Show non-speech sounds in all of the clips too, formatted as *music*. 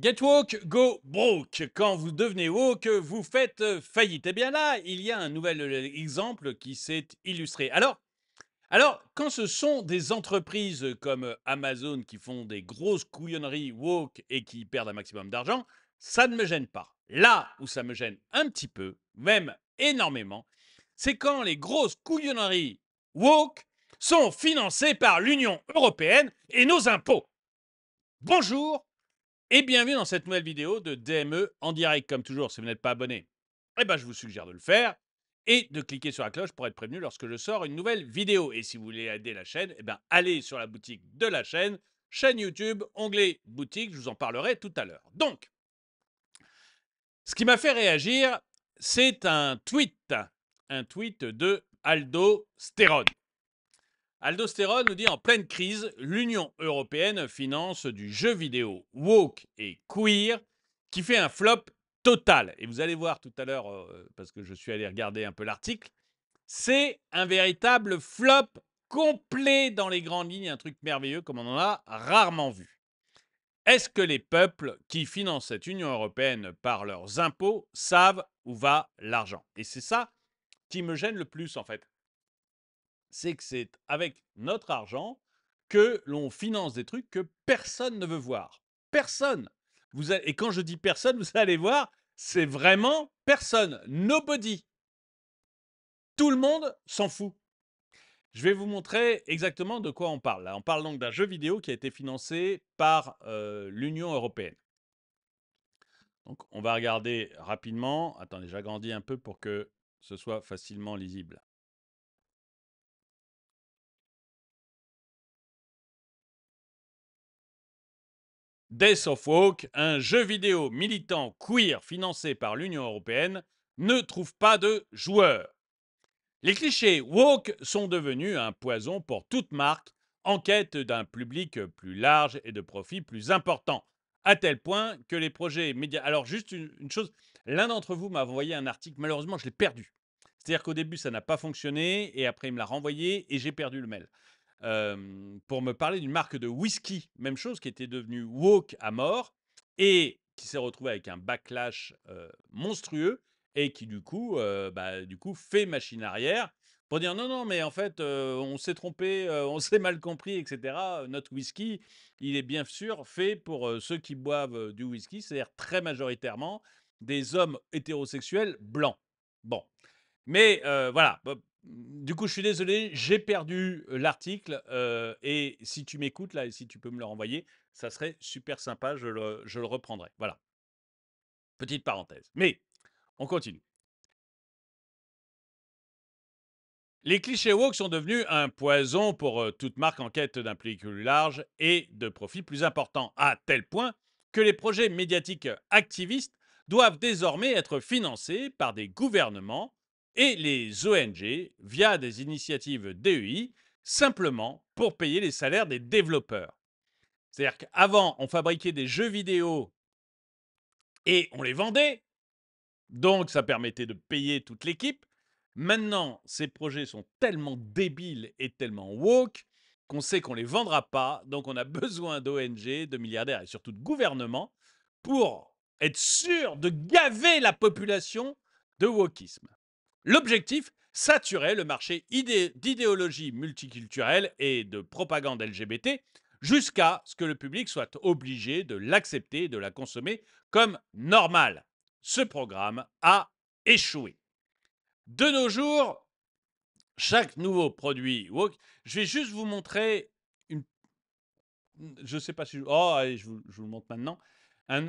Get woke, go broke. Quand vous devenez woke, vous faites euh, faillite. Et eh bien là, il y a un nouvel euh, exemple qui s'est illustré. Alors, alors, quand ce sont des entreprises comme euh, Amazon qui font des grosses couillonneries woke et qui perdent un maximum d'argent, ça ne me gêne pas. Là où ça me gêne un petit peu, même énormément, c'est quand les grosses couillonneries woke sont financées par l'Union européenne et nos impôts. Bonjour, et bienvenue dans cette nouvelle vidéo de DME en direct. Comme toujours, si vous n'êtes pas abonné, eh ben, je vous suggère de le faire et de cliquer sur la cloche pour être prévenu lorsque je sors une nouvelle vidéo. Et si vous voulez aider la chaîne, eh ben, allez sur la boutique de la chaîne, chaîne YouTube, onglet boutique, je vous en parlerai tout à l'heure. Donc, ce qui m'a fait réagir, c'est un tweet, un tweet de Aldo Sterone. Aldosterone nous dit en pleine crise, l'Union européenne finance du jeu vidéo woke et queer qui fait un flop total. Et vous allez voir tout à l'heure, euh, parce que je suis allé regarder un peu l'article, c'est un véritable flop complet dans les grandes lignes, un truc merveilleux comme on en a rarement vu. Est-ce que les peuples qui financent cette Union européenne par leurs impôts savent où va l'argent Et c'est ça qui me gêne le plus en fait c'est que c'est avec notre argent que l'on finance des trucs que personne ne veut voir. Personne. Vous et quand je dis personne, *laughs* vous allez voir, c'est vraiment personne. Nobody. Tout le monde s'en fout. Je vais vous montrer exactement de quoi on parle. on parle donc d'un jeu vidéo qui a été financé par euh, l'Union européenne. Donc, on va regarder rapidement. Attendez, j'agrandis un peu pour que ce soit facilement lisible. Death of Woke, un jeu vidéo militant queer financé par l'Union européenne, ne trouve pas de joueurs. Les clichés woke sont devenus un poison pour toute marque en quête d'un public plus large et de profits plus importants, à tel point que les projets médias... Alors juste une chose, l'un d'entre vous m'a envoyé un article, malheureusement je l'ai perdu. C'est-à-dire qu'au début ça n'a pas fonctionné et après il me l'a renvoyé et j'ai perdu le mail pour me parler d'une marque de whisky, même chose, qui était devenue woke à mort et qui s'est retrouvée avec un backlash monstrueux et qui du coup, bah, du coup fait machine arrière pour dire non, non, mais en fait, on s'est trompé, on s'est mal compris, etc. Notre whisky, il est bien sûr fait pour ceux qui boivent du whisky, c'est-à-dire très majoritairement des hommes hétérosexuels blancs. Bon. Mais voilà, du coup, je suis désolé, j'ai perdu euh, l'article. Euh, et si tu m'écoutes là et si tu peux me le renvoyer, ça serait super sympa. Je le, reprendrai. Voilà. Petite parenthèse. Mais on continue. Les clichés woke sont devenus un poison pour euh, toute marque en quête d'un public plus large et de profits plus importants, à tel point que les projets médiatiques activistes doivent désormais être financés par des gouvernements et les ONG via des initiatives DEI simplement pour payer les salaires des développeurs. C'est-à-dire qu'avant, on fabriquait des jeux vidéo et on les vendait, donc ça permettait de payer toute l'équipe. Maintenant, ces projets sont tellement débiles et tellement woke qu'on sait qu'on ne les vendra pas, donc on a *laughs* besoin d'ONG, de milliardaires et surtout de gouvernements pour être sûr de gaver la population de wokisme. L'objectif Saturer le marché d'idéologie multiculturelle et de propagande LGBT jusqu'à ce que le public soit obligé de l'accepter et de la consommer comme normal. Ce programme a échoué. De nos jours, chaque nouveau produit woke, je vais juste vous montrer une. Je ne sais pas si. Oh, je vous, le montre maintenant. Un,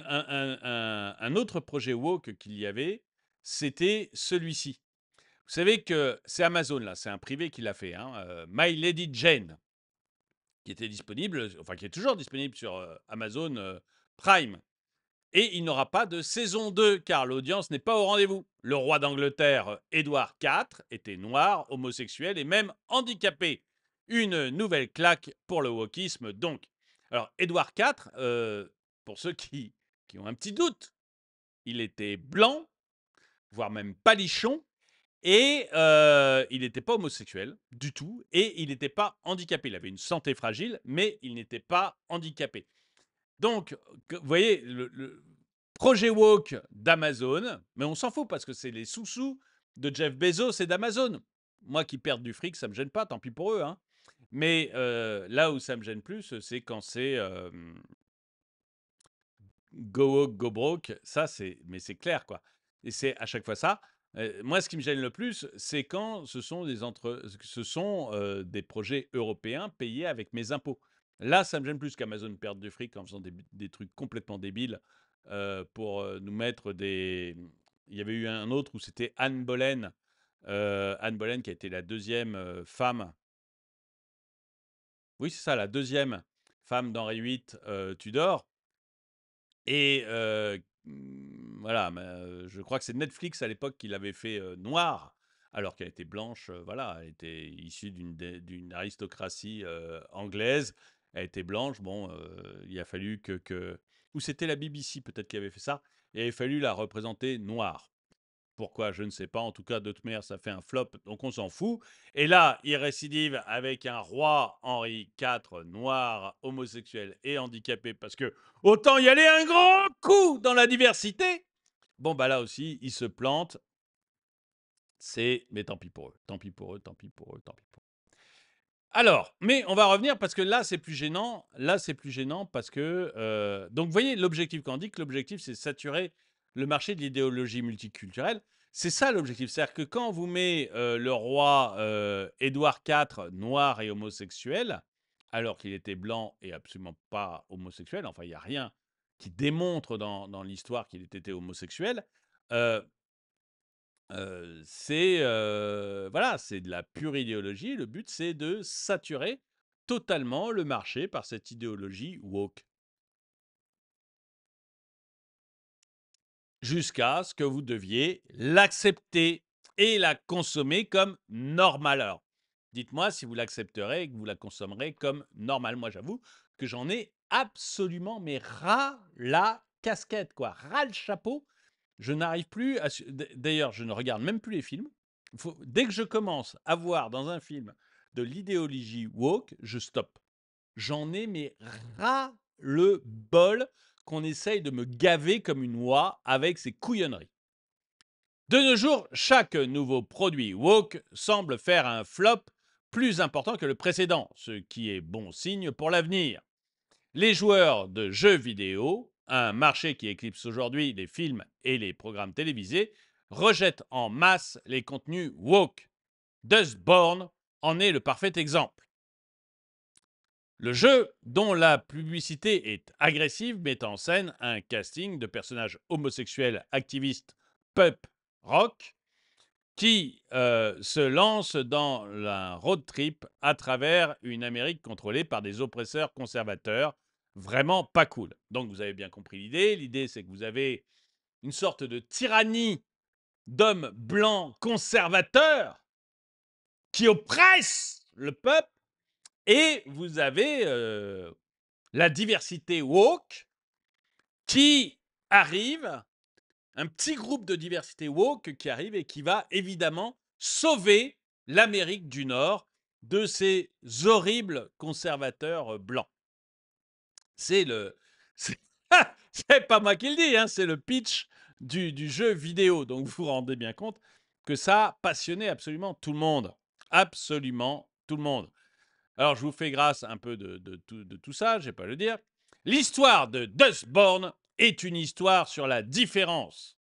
un autre projet woke qu'il y avait, c'était celui-ci. Vous savez que c'est Amazon, là, c'est un privé qui l'a fait, hein, euh, My Lady Jane, qui était disponible, euh, enfin qui est toujours disponible sur euh, Amazon Prime. Et il n'aura pas de saison 2, car l'audience n'est pas au rendez-vous. Le roi d'Angleterre, Édouard IV, était noir, homosexuel et même handicapé. Une nouvelle claque pour le wokisme, donc. Alors, Édouard IV, pour ceux qui, qui ont un petit doute, il était blanc, voire même palichon, et euh, il n'était pas homosexuel du tout, et il n'était pas handicapé. Il avait une santé fragile, mais il n'était pas handicapé. Donc, vous voyez, le, projet woke d'Amazon, mais on s'en fout parce que c'est les sous-sous de Jeff Bezos et d'Amazon. Moi qui perds du fric, ça me gêne pas, tant pis pour eux. Hein. Mais euh, là où ça me gêne plus, c'est quand c'est go woke, go broke. Ça, c'est, mais c'est clair, quoi. Et c'est à chaque fois ça. Euh, moi, ce qui me gêne le plus, c'est quand ce sont des, entre... ce sont, euh, des projets européens payés avec mes impôts. Là, ça me gêne plus qu'Amazon perde du fric en faisant des, des trucs complètement débiles euh, pour nous mettre des. Il y avait eu un autre où c'était Anne Boleyn. Anne Boleyn qui a été la deuxième femme. Oui, c'est ça, la deuxième femme d'Henri VIII Tudor. Et Mmh, voilà, mais je crois que c'est Netflix à l'époque qui l'avait fait noire, alors qu'elle était blanche. voilà, elle était issue d'une aristocratie anglaise. Elle était blanche. Bon, il a fallu que, que... ou c'était la BBC peut-être qui avait fait ça. Il avait fallu la représenter noire. Pourquoi Je ne sais pas. En tout cas, d'autres mères, ça fait un flop, donc on s'en fout. Et là, il récidive avec un roi Henri IV noir, homosexuel et handicapé, parce que autant y aller un grand coup dans la diversité. Bon, bah là aussi, il se plante. C'est, mais tant pis pour eux, tant pis pour eux, tant pis pour eux, tant pis pour eux. Alors, mais on va revenir parce que là, c'est plus gênant. Là, c'est plus gênant parce que. Euh, donc, vous voyez, l'objectif, qu'on dit que l'objectif, c'est saturer le marché de l'idéologie multiculturelle. C'est ça l'objectif. C'est-à-dire que quand vous met euh, le roi euh, Édouard IV noir et homosexuel, alors qu'il était blanc et absolument pas homosexuel, enfin il n'y a rien qui démontre dans, l'histoire qu'il était homosexuel, euh, c'est voilà, c'est de la pure idéologie. Le but, c'est de saturer totalement le marché par cette idéologie woke. jusqu'à ce que vous deviez l'accepter et la consommer comme normale. dites-moi si vous l'accepterez et que vous la consommerez comme normal. Moi, j'avoue que j'en ai absolument, mais ras la casquette, quoi, ras le chapeau. Je n'arrive plus à. D'ailleurs, je ne regarde même plus les films. Dès que je commence à voir dans un film de l'idéologie woke, je stoppe. J'en ai, mais ras le bol qu'on essaye de me gaver comme une oie avec ses couillonneries. De nos jours, chaque nouveau produit woke semble faire un flop plus important que le précédent, ce qui est bon signe pour l'avenir. Les joueurs de jeux vidéo, un marché qui éclipse aujourd'hui les films et les programmes télévisés, rejettent en masse les contenus woke. Dustborn en est le parfait exemple. Le jeu, dont la publicité est agressive, met en scène un casting de personnages homosexuels, activistes, pop, rock, qui euh, se lancent dans un road trip à travers une Amérique contrôlée par des oppresseurs conservateurs. Vraiment pas cool. Donc vous avez bien compris l'idée. L'idée, c'est que vous avez une sorte de tyrannie d'hommes blancs conservateurs qui oppressent le peuple et vous avez la diversité woke qui arrive, un petit groupe de diversité woke qui arrive et qui va évidemment sauver l'Amérique du Nord de ces horribles conservateurs blancs. C'est le... *laughs* C'est pas moi qui le dis, hein, c'est le pitch du, jeu vidéo. Donc vous vous rendez bien compte que ça passionnait absolument tout le monde. Absolument tout le monde. Alors, je vous fais grâce un peu de, tout ça, je vais pas le dire. L'histoire de Dustborn est une histoire sur la différence,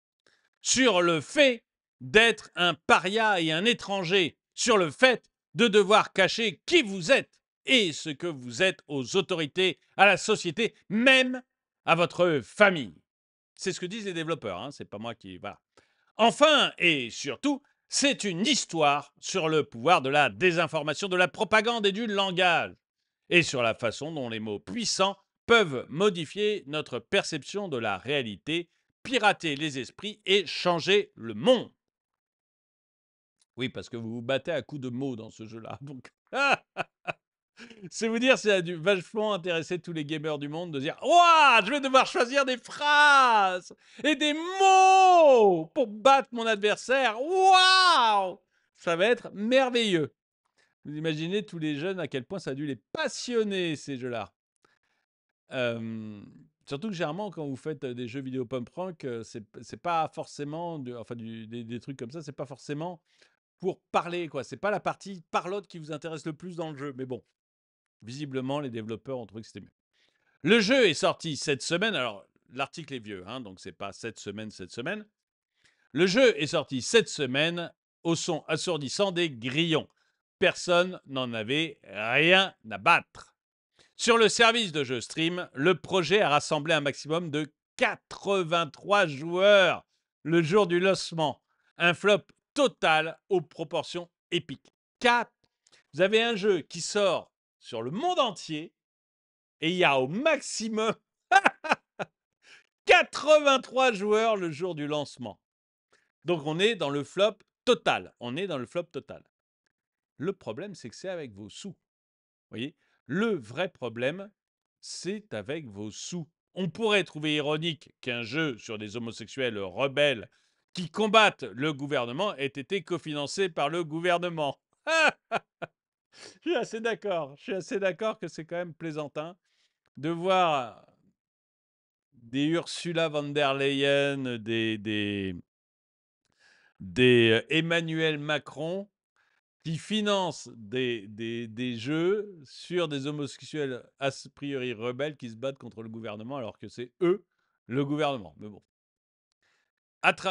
sur le fait d'être un paria et un étranger, sur le fait de devoir cacher qui vous êtes et ce que vous êtes aux autorités, à la société, même à votre famille. C'est ce que disent les développeurs, hein, c'est pas moi qui. Enfin et surtout, c'est une histoire sur le pouvoir de la désinformation, de la propagande et du langage, et sur la façon dont les mots puissants peuvent modifier notre perception de la réalité, pirater les esprits et changer le monde. Oui, parce que vous vous battez à coups de mots dans ce jeu-là. *laughs* C'est vous dire, c'est du vachement intéresser tous les gamers du monde de dire Ouah, je vais devoir choisir des phrases et des mots pour battre mon adversaire. Waouh Ça va être merveilleux. Vous imaginez tous les jeunes à quel point ça a dû les passionner, ces jeux-là. surtout que généralement, quand vous faites des jeux vidéo pump prank, c'est pas forcément. enfin, des, trucs comme ça, c'est pas forcément pour parler, quoi. C'est pas la partie parlotte qui vous intéresse le plus dans le jeu. Mais bon, Visiblement, les développeurs ont trouvé que c'était mieux. Le jeu est sorti cette semaine. Alors, l'article est vieux, hein, donc c'est pas cette semaine, cette semaine. Le jeu est sorti cette semaine au son assourdissant des grillons. Personne n'en avait rien à battre. Sur le service de jeu stream, le projet a rassemblé un maximum de 83 joueurs le jour du lancement. Un flop total aux proportions épiques. 4. Vous avez un jeu qui sort sur le monde entier et il y a au maximum 83 *laughs* joueurs le jour du lancement. Donc on est dans le flop total. On est dans le flop total. Le problème, c'est que c'est avec vos sous. Vous voyez Le vrai problème, c'est avec vos sous. On pourrait trouver ironique qu'un jeu sur des homosexuels rebelles qui combattent le gouvernement ait été cofinancé par le gouvernement. *laughs* je suis assez d'accord. Je suis assez d'accord que c'est quand même plaisantin de voir des Ursula von der Leyen, des, des, des Emmanuel Macron qui financent des, des, des, jeux sur des homosexuels a priori rebelles qui se battent contre le gouvernement alors que c'est eux le gouvernement. Mais bon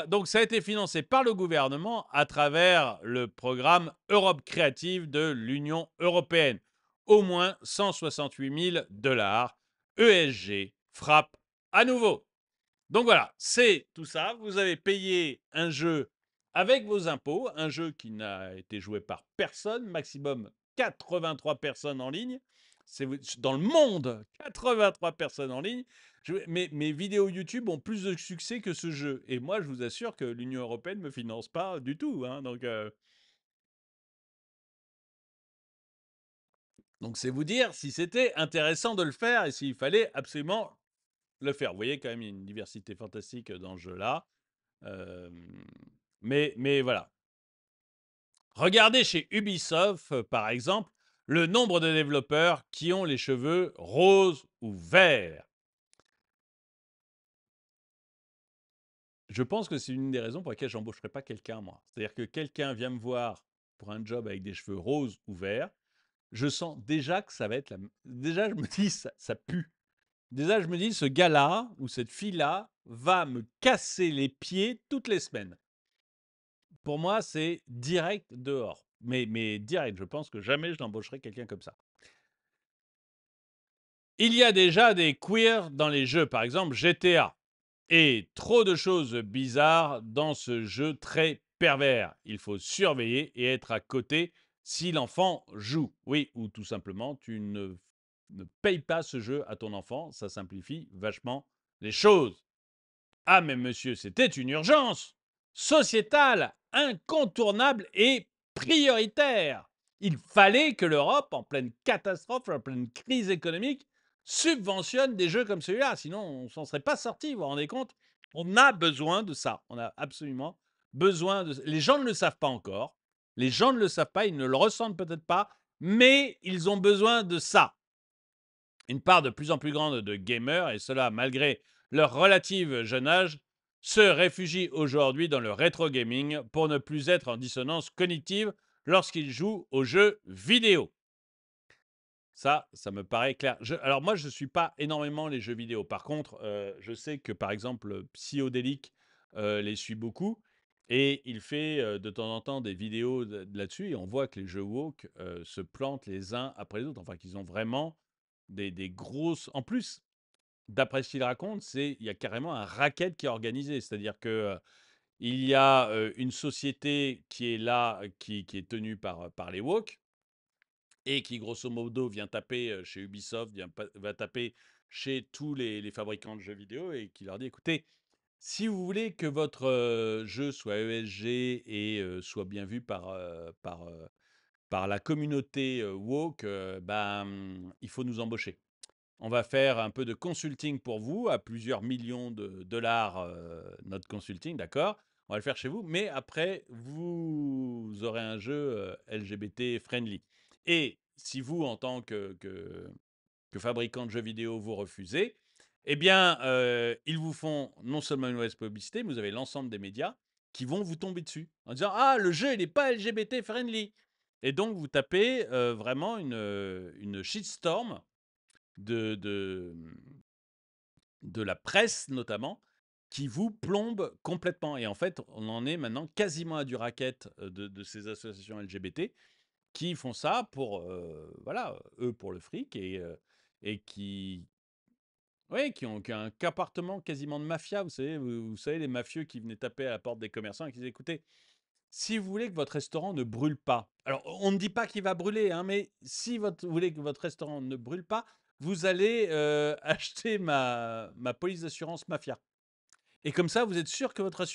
donc ça a été financé par le gouvernement à travers le programme Europe créative de l'Union européenne. Au moins 168 000 dollars. ESG frappe à nouveau. Donc voilà, c'est tout ça. Vous avez payé un jeu avec vos impôts, un jeu qui n'a été joué par personne, maximum 83 personnes en ligne. C'est dans le monde, 83 personnes en ligne mes, vidéos YouTube ont plus de succès que ce jeu. Et moi, je vous assure que l'Union européenne ne me finance pas du tout. Hein, donc, euh donc c'est vous dire si c'était intéressant de le faire et s'il fallait absolument le faire. Vous voyez quand même, une diversité fantastique dans ce jeu-là. Mais, mais voilà. Regardez chez Ubisoft, par exemple, le nombre de développeurs qui ont les cheveux roses ou verts. je pense que c'est une des raisons pour lesquelles j'embaucherai pas quelqu'un, moi. C'est-à-dire que quelqu'un vient me voir pour un job avec des cheveux roses ou verts, je sens déjà que ça va être la... Déjà, je me dis, ça, pue. Déjà, je me dis, ce gars-là ou cette fille-là va me casser les pieds toutes les semaines. Pour moi, c'est direct dehors. Mais, mais direct, je pense que jamais je n'embaucherai quelqu'un comme ça. Il y a déjà des queers dans les jeux, par exemple GTA. Et trop de choses bizarres dans ce jeu très pervers. Il faut surveiller et être à côté si l'enfant joue. Oui, ou tout simplement, tu ne, ne payes pas ce jeu à ton enfant. Ça simplifie vachement les choses. Ah mais monsieur, c'était une urgence sociétale, incontournable et prioritaire. Il fallait que l'Europe, en pleine catastrophe, en pleine crise économique, subventionne des jeux comme celui-là. Sinon, on ne s'en serait pas sorti, vous vous rendez compte On a besoin de ça. On a absolument besoin de Les gens ne le savent pas encore. Les gens ne le savent pas, ils ne le ressentent peut-être pas, mais ils ont besoin de ça. Une part de plus en plus grande de gamers, et cela malgré leur relative jeune âge, se réfugient aujourd'hui dans le rétro gaming pour ne plus être en dissonance cognitive lorsqu'ils jouent aux jeux vidéo. Ça, ça me paraît clair. alors moi, je ne suis pas énormément les jeux vidéo. Par contre, euh, je sais que par exemple, Psyodélique euh, les suit beaucoup. Et il fait euh, de temps en temps des vidéos là-dessus. Et on voit que les jeux woke se plantent les uns après les autres. Enfin, qu'ils ont vraiment des, grosses... En plus, d'après ce qu'il raconte, c'est il y a carrément un racket qui est organisé. C'est-à-dire que... il y a une société qui est là, qui, est tenue par, par les woke, et qui, grosso modo, vient taper chez Ubisoft, va taper chez tous les, fabricants de jeux vidéo et qui leur dit écoutez, si vous voulez que votre jeu soit ESG et soit bien vu par, par, par la communauté woke, bah, mmh, il faut nous embaucher. On va faire un peu de consulting pour vous à plusieurs millions de dollars, notre consulting, d'accord On va le faire chez vous, mais après, vous aurez un jeu LGBT friendly. Et si vous, en tant que, fabricant de jeux vidéo, vous refusez, eh bien, euh, ils vous font non seulement une mauvaise publicité, mais vous avez l'ensemble des médias qui vont vous tomber dessus en disant Ah, le jeu, il n'est pas LGBT friendly. Et donc, vous tapez euh, vraiment une, euh, une shitstorm de, de, la presse, notamment, qui vous plombe complètement. Et en fait, on en est maintenant quasiment à du racket de ces associations LGBT qui font ça pour, voilà, eux pour le fric et, et qui, oui, qui, ont, un appartement quasiment de mafia. Vous savez, vous, savez, les mafieux qui venaient taper à la porte des commerçants et qui disaient écoutez, si vous voulez que votre restaurant ne brûle pas, alors on ne dit pas qu'il va brûler, hein, mais si vous voulez que votre restaurant ne brûle pas, vous allez *laughs* acheter ma, ma police d'assurance mafia. Et comme ça, vous êtes sûr que votre,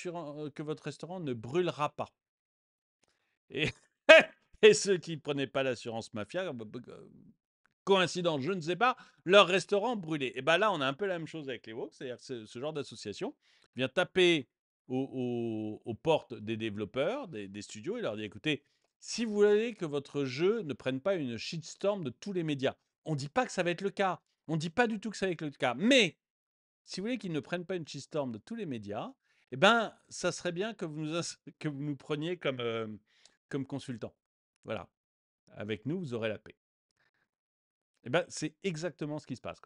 que votre restaurant ne brûlera pas. Et et ceux qui ne prenaient pas l'assurance mafia, bah, bah, bah, coïncidence, je ne sais pas, leur restaurant brûlé. Et bien là, on a un peu la même chose avec les woke, c'est-à-dire que ce, genre d'association vient taper aux, portes des développeurs, des, studios, et leur dit écoutez, si vous voulez que votre jeu ne prenne pas une shitstorm de tous les médias, on ne dit pas que ça va être le cas. On ne dit pas du tout que ça va être le cas. Mais si vous voulez qu'ils ne prennent pas une shitstorm de tous les médias, eh ben, ça serait bien que vous nous, *laughs* que vous nous preniez comme, euh, comme consultant. Voilà. Avec nous, vous aurez la paix. Eh ben, c'est exactement ce qui se passe.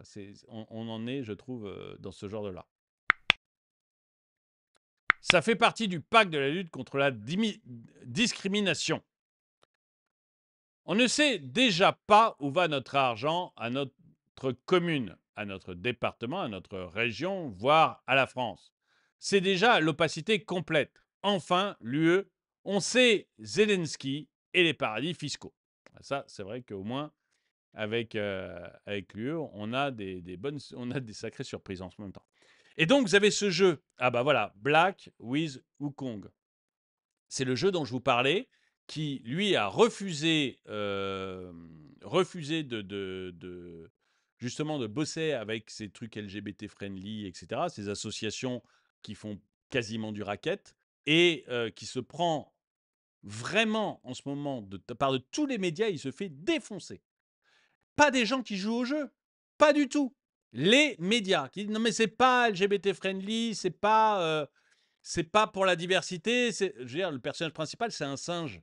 On, en est, je trouve, euh, dans ce genre de là. Ça fait partie du pacte de la lutte contre la discrimination. On ne sait déjà pas où va notre argent à notre commune, à notre département, à notre région, voire à la France. C'est déjà l'opacité complète. Enfin, l'UE, on sait Zelensky et les paradis fiscaux. Ah, ça, c'est vrai qu'au moins, avec, euh, avec l'UE, on a des, des, bonnes, on a des sacrées surprises en ce même temps. Et donc, vous avez ce jeu. Ah bah voilà, Black with Wukong. C'est le jeu dont je vous parlais, qui, lui, a refusé, euh, refusé de, de, justement, de bosser avec ces trucs LGBT-friendly, etc., ces associations qui font quasiment du racket, et euh, qui se prend vraiment, en ce moment, de, de part de tous les médias, il se fait défoncer. Pas des gens qui jouent au jeu, pas du tout. Les médias qui disent non mais c'est pas LGBT friendly, c'est pas euh, c'est pas pour la diversité. je veux dire, le personnage principal c'est un singe.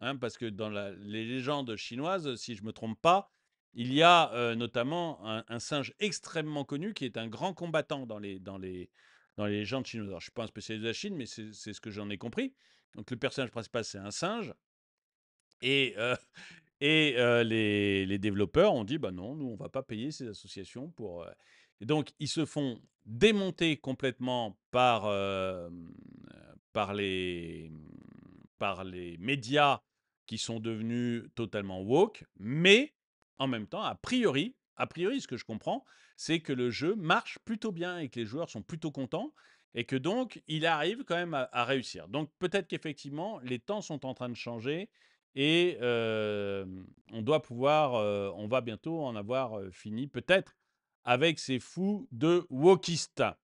Hein, parce que dans la, les légendes chinoises, si je me trompe pas, il y a euh, notamment un, singe extrêmement connu qui est un grand combattant dans les dans les dans les légendes chinoises. Alors, je suis pas un spécialiste de la Chine, mais c'est ce que j'en ai compris. Donc le personnage principal, c'est un singe. Et, *laughs* et les, développeurs ont dit, bah non, nous, on va pas payer ces associations pour... Et donc, ils se font démonter complètement par, par, les, mmh, par les médias qui sont devenus totalement woke, mais en même temps, a priori, a priori, ce que je comprends, c'est que le jeu marche plutôt bien et que les joueurs sont plutôt contents et que donc il arrive quand même à, réussir. Donc peut-être qu'effectivement les temps sont en train de changer et on doit pouvoir, on va bientôt en avoir fini peut-être avec ces fous de Wokista.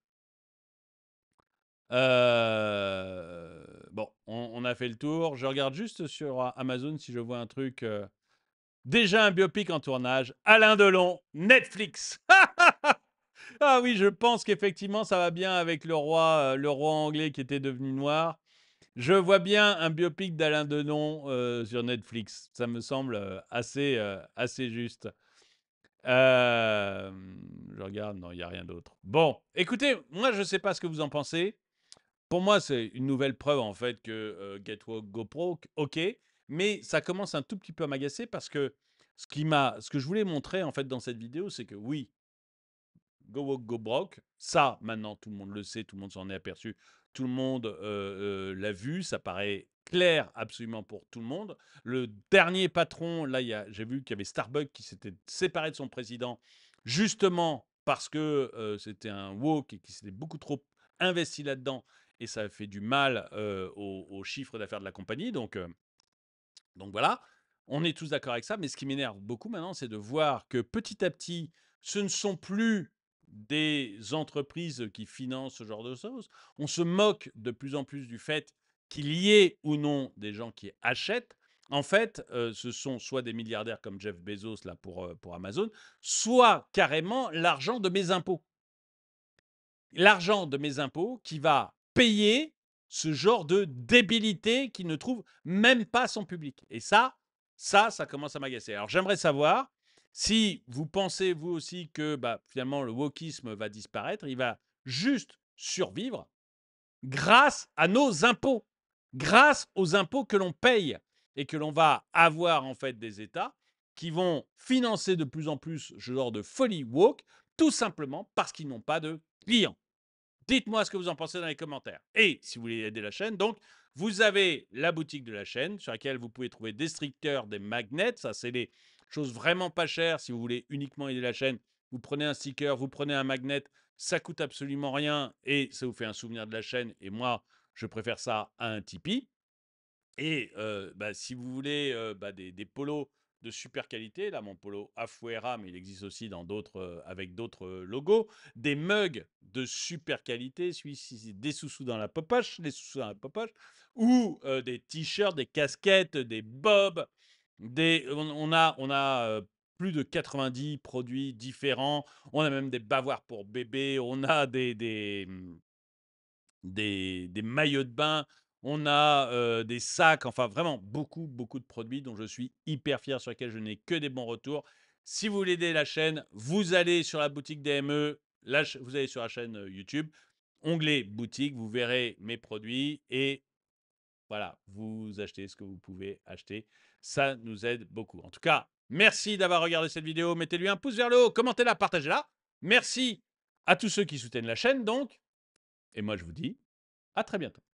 bon, on, on, a fait le tour. Je regarde juste sur Amazon si je vois un truc. Déjà un biopic en tournage. Alain Delon, Netflix. *laughs* Ah oui, je pense qu'effectivement, ça va bien avec le roi, euh, le roi anglais qui était devenu noir. Je vois bien un biopic d'Alain Denon euh, sur Netflix. Ça me semble euh, assez, assez juste. je regarde, non, il n'y a rien d'autre. Bon, écoutez, moi, je ne sais pas ce que vous en pensez. Pour moi, c'est une nouvelle preuve, en fait, que Go GoPro, OK, mais ça commence un tout petit peu à m'agacer parce que ce, qui ce que je voulais montrer, en fait, dans cette vidéo, c'est que oui, Go woke, Go Broke. Ça, maintenant, tout le monde le sait, tout le monde s'en est aperçu, tout le monde euh, euh, l'a vu, ça paraît clair absolument pour tout le monde. Le dernier patron, là, j'ai vu qu'il y avait Starbucks qui s'était séparé de son président, justement parce que euh, c'était un woke et qui s'était beaucoup trop investi là-dedans, et ça a fait du mal aux chiffres d'affaires de la compagnie. Donc, donc voilà, on est tous d'accord avec ça, mais ce qui m'énerve beaucoup maintenant, c'est de voir que petit à petit, ce ne sont plus des entreprises qui financent ce genre de choses. On se moque de plus en plus du fait qu'il y ait ou non des gens qui achètent. En fait, euh, ce sont soit des milliardaires comme Jeff Bezos là pour, euh, pour Amazon, soit carrément l'argent de mes impôts. L'argent de mes impôts qui va payer ce genre de débilité qui ne trouve même pas son public. Et ça, ça, ça commence à m'agacer. Alors j'aimerais savoir si vous pensez, vous aussi, que bah, finalement le wokisme va disparaître, il va juste survivre grâce à nos impôts, grâce aux impôts que l'on paye et que l'on va avoir en fait des États qui vont financer de plus en plus ce genre de folie woke, tout simplement parce qu'ils n'ont pas de clients. Dites-moi ce que vous en pensez dans les commentaires. Et si vous voulez aider la chaîne, donc, vous avez la boutique de la chaîne sur laquelle vous pouvez trouver des stricteurs, des magnets, ça c'est les chose vraiment pas chère. Si vous voulez uniquement aider la chaîne, vous prenez un sticker, vous prenez un magnet, ça coûte absolument rien et ça vous fait un souvenir de la chaîne. Et moi, je préfère ça à un Tipeee. Et euh, bah, si vous voulez euh, bah, des, polos de super qualité, là mon polo Afuera, mais il existe aussi dans d'autres, euh, avec d'autres logos, des mugs de super qualité, celui-ci, des sous-sous dans la popoche, des sous-sous dans ou des t-shirts, des casquettes, des bobs, on, a, plus de 90 produits différents. On a même des bavoirs pour bébés. On a des, mmh, maillots de bain. On a des sacs. Enfin, vraiment beaucoup, beaucoup de produits dont je suis hyper fier, sur lesquels je n'ai que des bons retours. Si vous voulez aider la chaîne, vous allez sur la boutique DME. vous allez sur la chaîne YouTube. Onglet boutique, vous verrez mes produits et voilà, vous achetez ce que vous pouvez acheter. Ça nous aide beaucoup. En tout cas, merci d'avoir regardé cette vidéo. Mettez-lui un pouce vers le haut, commentez-la, partagez-la. Merci à tous ceux qui soutiennent la chaîne, donc. Et moi, je vous dis à très bientôt.